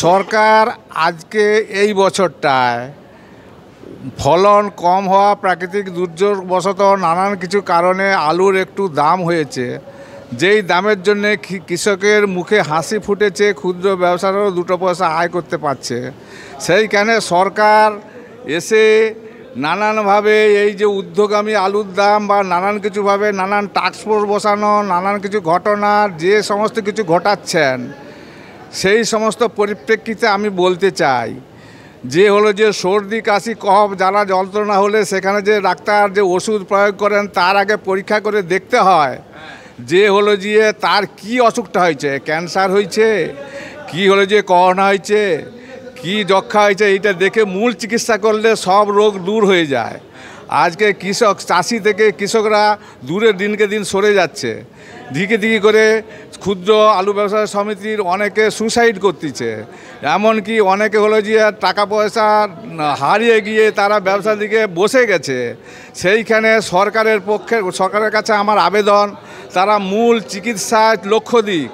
সরকার আজকে এই বছরটায় ফলন কম হওয়া প্রাকৃতিক দুর্যোগ নানান কিছু কারণে আলুর একটু দাম হয়েছে যেই দামের জন্যে কৃষকের মুখে হাসি ফুটেছে ক্ষুদ্র ব্যবসারও দুটো পয়সা আয় করতে পারছে সেইখানে সরকার এসে নানানভাবে এই যে উদ্যোগামী আলুর দাম বা নানান কিছুভাবে নানান টাস্কফোর্স বসানো নানান কিছু ঘটনা যে সমস্ত কিছু ঘটাচ্ছেন সেই সমস্ত পরিপ্রেক্ষিতে আমি বলতে চাই যে হলো যে সর্দি কাশি কফ যারা যন্ত্রণা হলে সেখানে যে ডাক্তার যে ওষুধ প্রয়োগ করেন তার আগে পরীক্ষা করে দেখতে হয় যে হলো যে তার কি অসুখটা হয়েছে ক্যান্সার হয়েছে কি হলো যে করোনা হয়েছে কি যক্ষা হয়েছে এটা দেখে মূল চিকিৎসা করলে সব রোগ দূর হয়ে যায় আজকে কৃষক চাষি থেকে কৃষকরা দূরে দিনকে দিন সরে যাচ্ছে ধিকে ধিকে করে ক্ষুদ্র আলু ব্যবসা সমিতির অনেকে সুসাইড করতেছে এমনকি অনেকে হলো যে টাকা পয়সা হারিয়ে গিয়ে তারা ব্যবসার দিকে বসে গেছে সেইখানে সরকারের পক্ষে সরকারের কাছে আমার আবেদন তারা মূল চিকিৎসায় লক্ষ্য দিক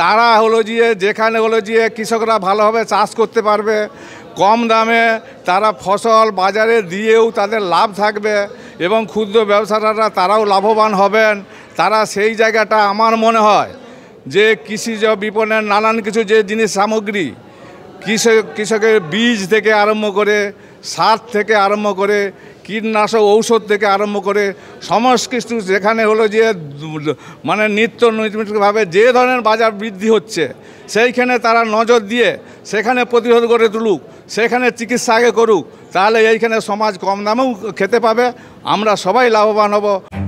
তারা হলো যে যেখানে হলো যে কৃষকরা ভালোভাবে চাষ করতে পারবে কম দামে তারা ফসল বাজারে দিয়েও তাদের লাভ থাকবে এবং ক্ষুদ্র ব্যবসাদাররা তারাও লাভবান হবেন তারা সেই জায়গাটা আমার মনে হয় যে কৃষিজ বিপণের নানান কিছু যে জিনিস সামগ্রী কৃষক কৃষকের বীজ থেকে আরম্ভ করে সার থেকে আরম্ভ করে কীটনাশক ঔষধ থেকে আরম্ভ করে সমস্ত কিছু যেখানে হলো যে মানে নিত্য নৈতিকভাবে যে ধরনের বাজার বৃদ্ধি হচ্ছে সেইখানে তারা নজর দিয়ে সেখানে প্রতিরোধ করে তুলুক সেখানে চিকিৎসা আগে করুক তাহলে এইখানে সমাজ কম দামেও খেতে পাবে আমরা সবাই লাভবান হব